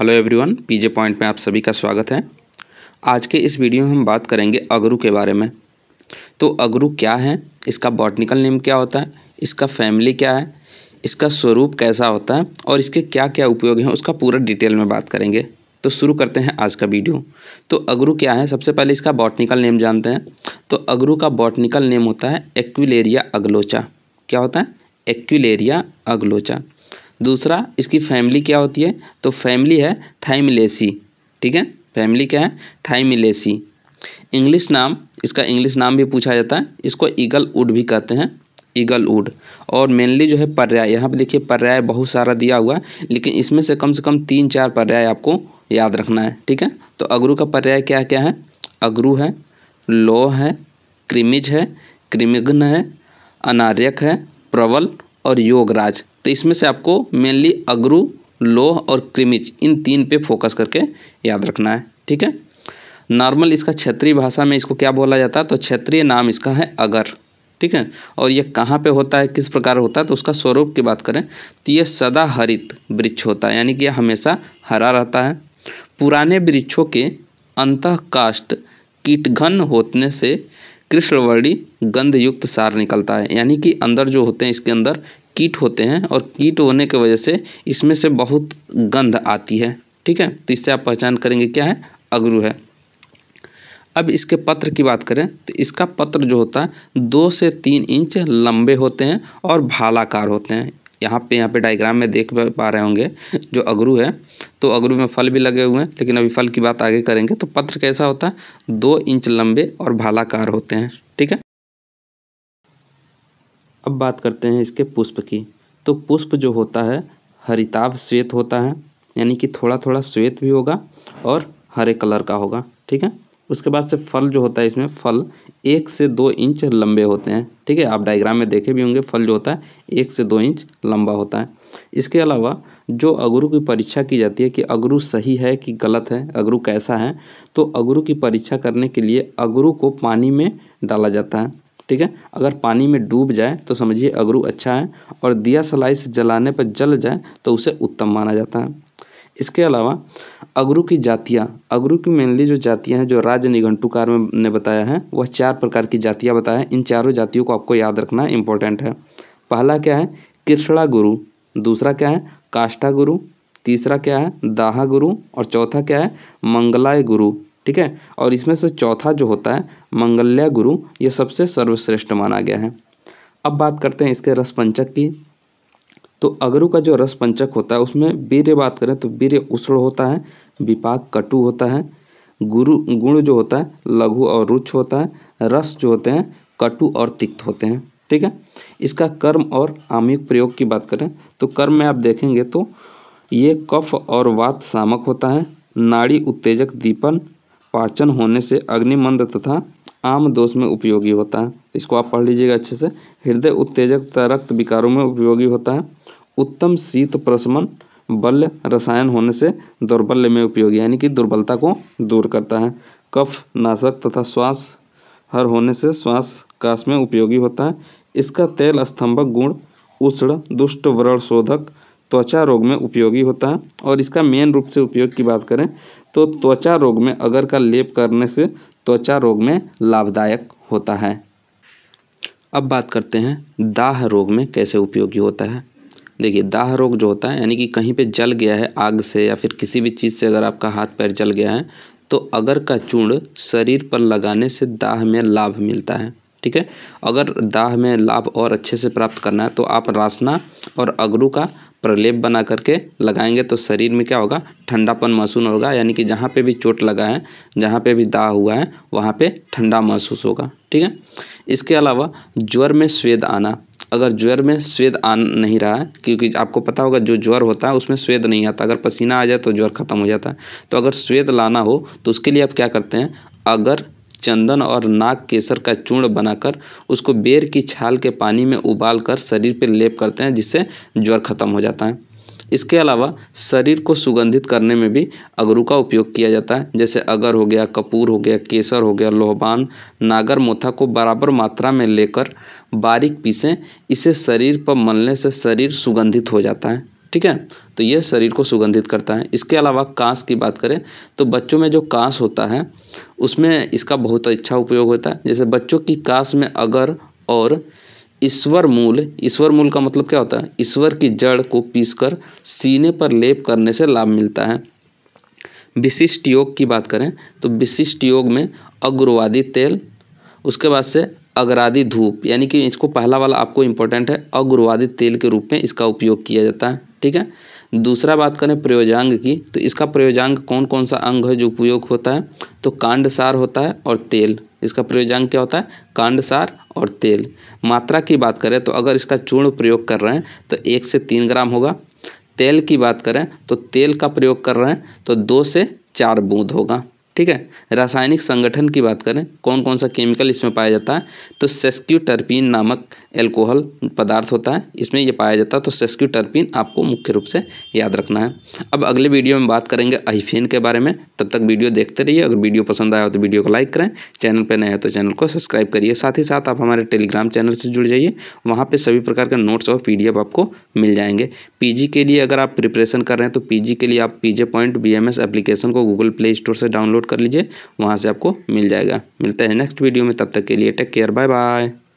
hello everyone पीजे point में आप सभी का स्वागत है आज के इस वीडियो में हम बात करेंगे अगरू के बारे में तो अगरू क्या है इसका बॉटनिकल नेम क्या होता है इसका फैमिली क्या है इसका स्वरूप कैसा होता है और इसके क्या क्या उपयोग हैं उसका पूरा डिटेल में बात करेंगे तो शुरू करते हैं आज का वीडियो तो अगरू क्या है सबसे पहले इसका बॉटनिकल नेम जानते हैं तो अगरू का बॉटनिकल नेम होता है एक्विलेरिया अगलोचा क्या होता है एक्विलेरिया अगलोचा दूसरा इसकी फैमिली क्या होती है तो फैमिली है थाइमिलेसी ठीक है फैमिली क्या है थाइमिलेसी इंग्लिश नाम इसका इंग्लिश नाम भी पूछा जाता है इसको ईगल उड भी कहते हैं ईगल उड और मेनली जो है पर्याय यहाँ पे देखिए पर्याय बहुत सारा दिया हुआ है लेकिन इसमें से कम से कम तीन चार पर्याय आपको याद रखना है ठीक है तो अगरू का पर्याय क्या क्या है अगरू है लो है क्रिमिज है क्रिमिघ्न है अनार्यक है प्रबल और योगराज तो इसमें से आपको मेनली अग्रु लोह और क्रिमिच इन तीन पे फोकस करके याद रखना है ठीक है नॉर्मल इसका क्षेत्रीय भाषा में इसको क्या बोला जाता है तो क्षेत्रीय नाम इसका है अगर ठीक है और ये कहाँ पे होता है किस प्रकार होता है तो उसका स्वरूप की बात करें तो ये सदा हरित वृक्ष होता है यानी कि यह हमेशा हरा रहता है पुराने वृक्षों के काष्ट कीटघन होने से कृष्णवर्णी गंधयुक्त सार निकलता है यानी कि अंदर जो होते हैं इसके अंदर कीट होते हैं और कीट होने की वजह से इसमें से बहुत गंध आती है ठीक है तो इससे आप पहचान करेंगे क्या है अगरू है अब इसके पत्र की बात करें तो इसका पत्र जो होता है दो से तीन इंच लंबे होते हैं और भालाकार होते हैं यहाँ पे यहाँ पे डायग्राम में देख पा रहे होंगे जो अगरू है तो अगरू में फल भी लगे हुए हैं लेकिन अभी फल की बात आगे करेंगे तो पत्र कैसा होता है दो इंच लंबे और भालाकार होते हैं ठीक है अब बात करते हैं इसके पुष्प की तो पुष्प जो होता है हरिताभ श्वेत होता है यानी कि थोड़ा थोड़ा श्वेत भी होगा और हरे कलर का होगा ठीक है उसके बाद से फल जो होता है इसमें फल एक से दो इंच लंबे होते हैं ठीक है आप डायग्राम में देखे भी होंगे फल जो होता है एक से दो इंच लंबा होता है इसके अलावा जो अगुरु की परीक्षा की जाती है कि अगुरु सही है कि गलत है अगुरु कैसा है तो अगुरु की परीक्षा करने के लिए अगुरु को पानी में डाला जाता है ठीक है अगर पानी में डूब जाए तो समझिए अगरू अच्छा है और दिया सलाई से जलाने पर जल जाए तो उसे उत्तम माना जाता है इसके अलावा अगरू की जातियाँ अगरू की मेनली जो जातियाँ हैं जो राज्य निघंटुकार में ने बताया है वह चार प्रकार की जातियाँ बताया इन चारों जातियों को आपको याद रखना इम्पोर्टेंट है पहला क्या है कृष्णा गुरु दूसरा क्या है काष्ठा गुरु तीसरा क्या है दाहा गुरु और चौथा क्या है मंगलाय गुरु ठीक है और इसमें से चौथा जो होता है मंगल्या गुरु ये सबसे सर्वश्रेष्ठ माना गया है अब बात करते हैं इसके रसपंचक की तो अगरू का जो रसपंचक होता है उसमें वीर्य बात करें तो वीर्य उष्ण होता है विपाक कटु होता है गुरु गुण जो होता है लघु और रुच होता है रस जो होते हैं कटु और तिक्त होते हैं ठीक है इसका कर्म और आमिक प्रयोग की बात करें तो कर्म में आप देखेंगे तो ये कफ और वात सामक होता है नाड़ी उत्तेजक दीपन पाचन होने से अग्निमंद तथा आम दोष में उपयोगी होता है इसको आप पढ़ लीजिएगा अच्छे से हृदय उत्तेजक तथा रक्त विकारों में उपयोगी होता है उत्तम शीत प्रशमन बल्य रसायन होने से दौर्बल्य में उपयोगी यानी कि दुर्बलता को दूर करता है कफ नाशक तथा श्वास हर होने से श्वास काश में उपयोगी होता है इसका तेल स्तंभक गुण उष्ण दुष्ट व्रण शोधक त्वचा रोग में उपयोगी होता है और इसका मेन रूप से उपयोग की बात करें तो त्वचा रोग में अगर का लेप करने से त्वचा रोग में लाभदायक होता है अब बात करते हैं दाह रोग में कैसे उपयोगी होता है देखिए दाह रोग जो होता है यानी कि कहीं पे जल गया है आग से या फिर किसी भी चीज़ से अगर आपका हाथ पैर जल गया है तो अगर का चूर्ण शरीर पर लगाने से दाह में लाभ मिलता है ठीक है अगर दाह में लाभ और अच्छे से प्राप्त करना है तो आप रासना और अगरू का प्रलेप बना करके लगाएंगे तो शरीर में क्या होगा ठंडापन महसूस होगा यानी कि जहाँ पे भी चोट लगा है जहाँ पे भी दाह हुआ है वहाँ पे ठंडा महसूस होगा ठीक है इसके अलावा ज्वर में स्वेद आना अगर ज्वर में स्वेद आ नहीं रहा है क्योंकि आपको पता होगा जो ज्वर होता है उसमें स्वेद नहीं आता अगर पसीना आ जाए तो ज्वर खत्म हो जाता है तो अगर स्वेद लाना हो तो उसके लिए आप क्या करते हैं अगर चंदन और नाग केसर का चूर्ण बनाकर उसको बेर की छाल के पानी में उबाल कर शरीर पर लेप करते हैं जिससे ज्वर खत्म हो जाता है इसके अलावा शरीर को सुगंधित करने में भी अगरू का उपयोग किया जाता है जैसे अगर हो गया कपूर हो गया केसर हो गया लोहबान नागर मोथा को बराबर मात्रा में लेकर बारीक पीसें इसे शरीर पर मलने से शरीर सुगंधित हो जाता है ठीक है तो ये शरीर को सुगंधित करता है इसके अलावा कांस की बात करें तो बच्चों में जो कांस होता है उसमें इसका बहुत अच्छा उपयोग होता है जैसे बच्चों की कांस में अगर और ईश्वर मूल ईश्वर मूल का मतलब क्या होता है ईश्वर की जड़ को पीसकर सीने पर लेप करने से लाभ मिलता है विशिष्ट योग की बात करें तो विशिष्ट योग में अग्रवादी तेल उसके बाद से अग्रादी धूप यानी कि इसको पहला वाला आपको इम्पोर्टेंट है अग्रवादी तेल के रूप में इसका उपयोग किया जाता है ठीक है दूसरा बात करें प्रयोजांग की तो इसका प्रयोजांग कौन कौन सा अंग है जो उपयोग होता है तो कांडसार होता है और तेल इसका प्रयोजांग क्या होता है कांडसार और तेल मात्रा की बात करें तो अगर इसका चूर्ण प्रयोग कर रहे हैं तो एक से तीन ग्राम होगा तेल की बात करें तो तेल का प्रयोग कर रहे हैं तो दो से चार बूंद होगा ठीक है रासायनिक संगठन की बात करें कौन कौन सा केमिकल इसमें पाया जाता है तो सेस्क्यूटर्पीन नामक एल्कोहल पदार्थ होता है इसमें ये पाया जाता है तो सेस्क्यूटर्पिन आपको मुख्य रूप से याद रखना है अब अगले वीडियो में बात करेंगे अहिफेन के बारे में तब तक वीडियो देखते रहिए अगर वीडियो पसंद आया हो तो वीडियो को लाइक करें चैनल पर नए हो तो चैनल को सब्सक्राइब करिए साथ ही साथ आप हमारे टेलीग्राम चैनल से जुड़ जाइए वहाँ पर सभी प्रकार के नोट्स और पी आपको मिल जाएंगे पी के लिए अगर आप प्रिपरेशन कर रहे हैं तो पी के लिए आप पी पॉइंट बी एप्लीकेशन को गूगल प्ले स्टोर से डाउनलोड कर लीजिए वहाँ से आपको मिल जाएगा मिलते हैं नेक्स्ट वीडियो में तब तक के लिए टेक केयर बाय बाय